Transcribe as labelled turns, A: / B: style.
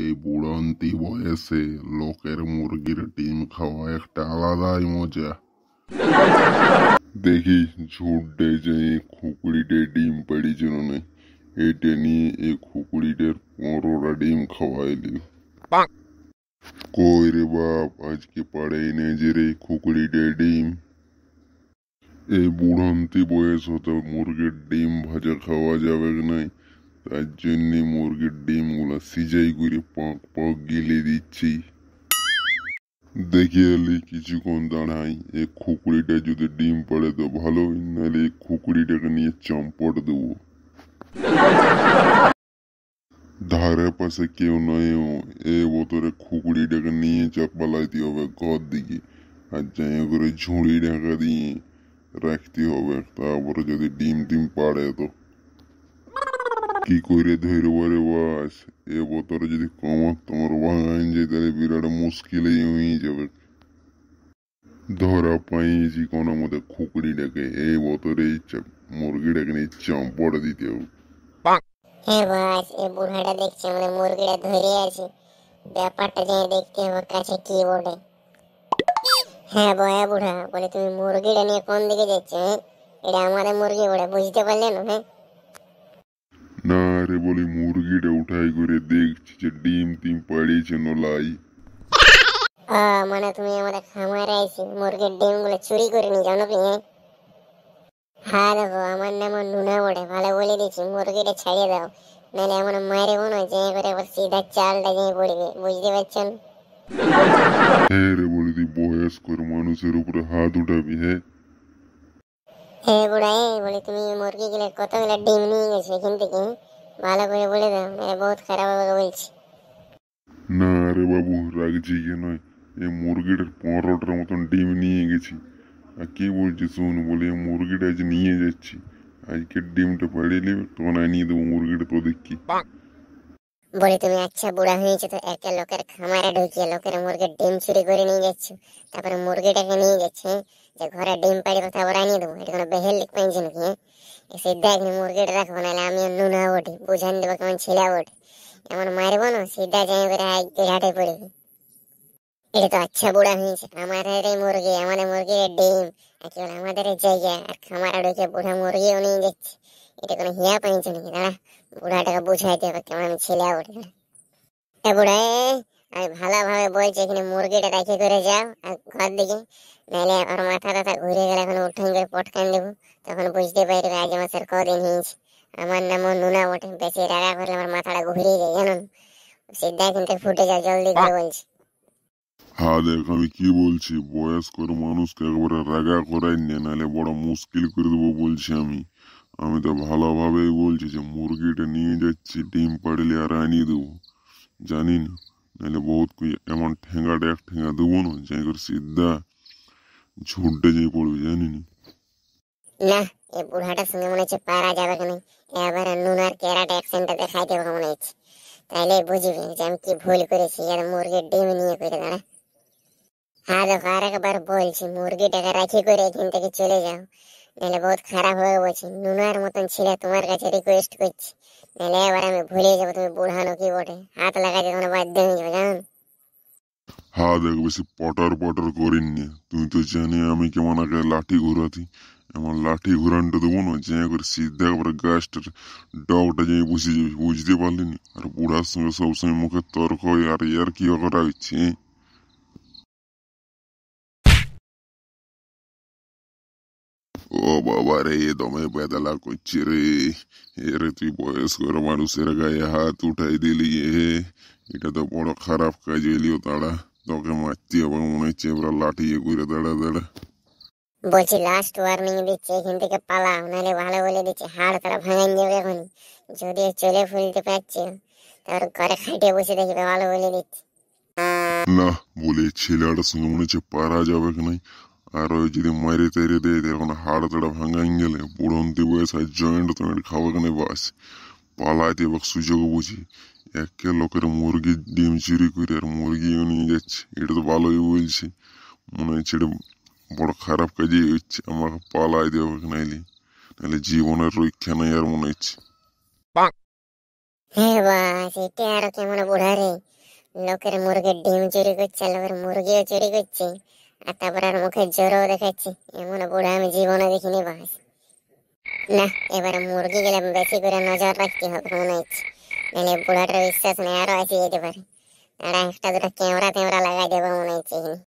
A: এই বুড়ন্তি বয়সে লোকের মুরগির ডিম খাওয়া একটা আলাদাই মজা দেখি ঝুড়ে যে খুকুড়িটে ডিম পেড়ি জন্য নেই এটা নিয়ে এই খুকুড়িটার পনেরোটা ডিম খাওয়াইলি কই রে বাপ আজকে পাড়ে নে যে রে খুকুড়িটে ডিম এই বুড়ন্তি বয়স হতে মুরগির ডিম ভাজা খাওয়া যাবে নাই তার জন্যে মুরগির ডিমগুলো সিজাই করে পক পক গেলে দিচ্ছি দেখে এলে কিছুক্ষণ দাঁড়াই এ খুকুড়িটা যদি ডিম পড়ে তো ভালো নাহলে এই খুকুড়িটাকে নিয়ে চম্পট দেবো ধারে পাশে কেউ নয় এ বোতরে খুকুড়িটাকে নিয়ে চাপালাইতে হবে ঘর দিকে আর যাই করে ঝুড়ি ঢাকা দিয়ে রাখতে হবে তারপরে যদি ডিম টিম পাড়ে তো কি কইরে ধৈর্য বারে বাস এ বতরে যদি কমর তোমার ভাঙাইন যায় তাহলে বিরাট মুশকিলই হয়ে যাবে ধরা পাইছি কোন মতে খুকড়িটাকে এই বতরে মুরগিটাকে নিয়ে চম্পট দিতে হবে
B: হে বাস এ বুড়াটা দেখছে মানে মুরগিটা ধরে আছে ব্যাপারটা যাই দেখতে আমার কাছে কি বলে হ্যাঁ বয়া বুড়া বলে তুমি মুরগিটা নিয়ে কোন দিকে যাচ্ছ হ্যাঁ? এটা আমাদের মুরগি বলে বুঝতে পারলেন হ্যাঁ
A: আরে বলি মুরগিটা উঠাই করে দেখছি যে ডিম টিম পাড়িয়েছে নলাই
B: মানে তুমি আমাদের খামারে আইছি মুরগির গুলো চুরি করে নি জানো কি হ্যাঁ দেখো আমার নাম নুনা বড়ে ভালো বলে দিচ্ছি মুরগিটা ছাড়িয়ে দাও নাহলে আমার মারে বোন যে করে আবার সিধা চালটা যেয়ে পড়বে বুঝতে পারছেন
A: হ্যাঁ রে বলি তুই বয়স্কর মানুষের উপরে হাত উঠাবি হ্যাঁ এ
B: হ্যাঁ বুড়াই বলে তুমি মুরগি গেলে কতগুলো ডিম নিয়ে গেছো এখান থেকে হ্যাঁ? ভালো করে বলে দাও এটা বহুত খারাপ হবে বলছি
A: না রে বাবু রাগছি ইয়ে নয় এ মুরগিটার পনেরোটার মতন ডিম নিয়ে গেছি আর কি বলছে শোন বলে এই মুরগিটা আজ নিয়ে যাচ্ছি আজকে ডিমটা পাড়িয়ে নেবে তখন আনিয়ে দেবো মুরগিটা তোদের কি
B: বলে তুমি আচ্ছা বুড়া হয়েছে তো একটা লোকের খামারে ঢুকিয়ে লোকের মুরগির ডিম চুরি করে নিয়ে যাচ্ছে তারপরে মুরগিটাকে নিয়ে যাচ্ছে হ্যাঁ? যে ঘরে ডিম পাড়ি কথা ওরা নিয়ে দেবো এটা কোনো বেহেল লিখ পেয়েছি নাকি হ্যাঁ? সেই দেখ মুরগিটা রাখবো নাহলে আমি নুনা ওঠি বুঝান দেবো কেমন ছেলে হবো এমন মারবো না সিধা যাই করে ঘাটে পড়বি এটা তো আচ্ছা বুড়া হয়েছে আমাদের এই মুরগি আমাদের মুরগির ডিম আমাদের জায়গা আর খামার ঢুকে বুড়া মুরগিও নিয়ে যাচ্ছে এটা কোনো হিয়া পাইছে নাকি দাঁড়া বুড়াটাকে বুঝাইতে হবে কেমন আমি ছেলে উঠে এ বুড়া আমি ভালোভাবে বলছি এখানে মুরগিটা দেখে করে যাও আর ঘর দিকে নাহলে আমার মাথা টাথা ঘুরে গেলে এখন উঠান করে পটকান দেবো তখন বুঝতে পারবে আজ মাসের কদিন হয়েছে আমার নাম নুনা বটে বেশি রাগা করলে আমার মাথাটা ঘুরে যায় সিদ্ধা কিন্তু ফুটে যায় জলদি করে বলছি
A: হা দেখ আমি কি বলছি বয়স্কর মানুষকে একবারে রাগা করাই নে নাহলে বড় মুশকিল করে দেবো বলছি আমি আমি তো ভালোভাবেই বলছি যে মুরগিটা নিয়ে যাচ্ছি ডিম পাড়লে আর আনিয়ে দেবো জানি না নাহলে বহুত কুই এমন ঠেঙ্গাটা এক ঠেঙ্গা দেবো না যাই যে সিদ্ধা ঝুটটা যেয়ে পড়বে জানি না
B: এ বুড়াটা শুনে মনে হচ্ছে পারা যাবে কেন এবার নুনার আর ক্যারাট অ্যাকশনটা দেখাই দেবো মনে হচ্ছে তাইলে বুঝবি যে আমি কি ভুল করেছি আর মুরগির ডিম নিয়ে করে দাঁড়া হ্যাঁ দেখো আর একবার বলছি মুরগিটাকে রাখি করে এখান থেকে চলে যাও নাহলে বহুত খারাপ হয়ে বলছি নুনার মতন ছেলে তোমার কাছে রিকোয়েস্ট করছি নাহলে এবার আমি ভুলে যাবো তুমি বুড়ানো কি বটে হাত লাগাতে কোনো বাধ্য হয়ে যাবো জান
A: হ্যাঁ দেখো বেশি পটার পটার করিনি তুমি তো জানি আমি কেমন আগে লাঠি ঘুরাতি एमा लाठी घुरंड दुगुन जे कर सीधे पर गास्टर डॉक्टर जे बुझी बुझ दे पाले नी अर बूढ़ा संग सब समय मुखे तर्क यार यार की अगर आई छी ओ बाबा रे ये तो मैं पैदला कुछ रे ये रे तू বয়স্কর মানুষের গায়ে হাত উঠাই দিলি এ এটা তো বড় খারাপ কাজ হইলিও তাড়া তোকে মারতে এবং মনে হচ্ছে এবার লাঠি এ দাঁড়া দাঁড়া
B: বলছি লাস্ট ওয়ার্নিং দিচ্ছে এখান থেকে পালা নাহলে ভালো বলে দিচ্ছে হাড় তারা ভাঙান যাবে এখন যদি চলে ফুলতে পারছে তার ঘরে খাটিয়ে বসে দেখবে ভালো বলে দিচ্ছে
A: না বলে ছেলেটার সঙ্গে মনে হচ্ছে পারা যাবে কি নাই আর ওই যদি মারে তেরে দেয় এখন হাড় তারা ভাঙান গেলে বুড়ন্তি বয়স আর জয়েন্ট টয়েন্ট খাওয়া কিনা বাস পালাইতে এবার সুযোগ বুঝি একে লোকের মুরগির ডিম চুরি করে আর মুরগিও নিয়ে যাচ্ছে এটা তো ভালোই বলছি মনে হচ্ছে এটা বড় খারাপ কাজে হচ্ছে আমাকে পালাই দেবে নাইলে নাহলে জীবনের রক্ষা নাই আর মনে হচ্ছে
B: হে বাস এটা আর কেমন বুড়া রে লোকের মুরগির ডিম চুরি করছে লোকের মুরগিও চুরি করছে আর তারপর আর মুখে জ্বরও দেখাচ্ছে এমন বুড়া আমি জীবনে দেখিনি বাস না এবারে মুরগি গেলে বেশি করে নজর রাখতে হবে মনে হচ্ছে নাহলে বুড়াটার বিশ্বাস নেই আরো আসিয়ে যেতে পারে আর একটা দুটো ক্যামেরা ট্যামেরা লাগাই দেবো মনে হচ্ছে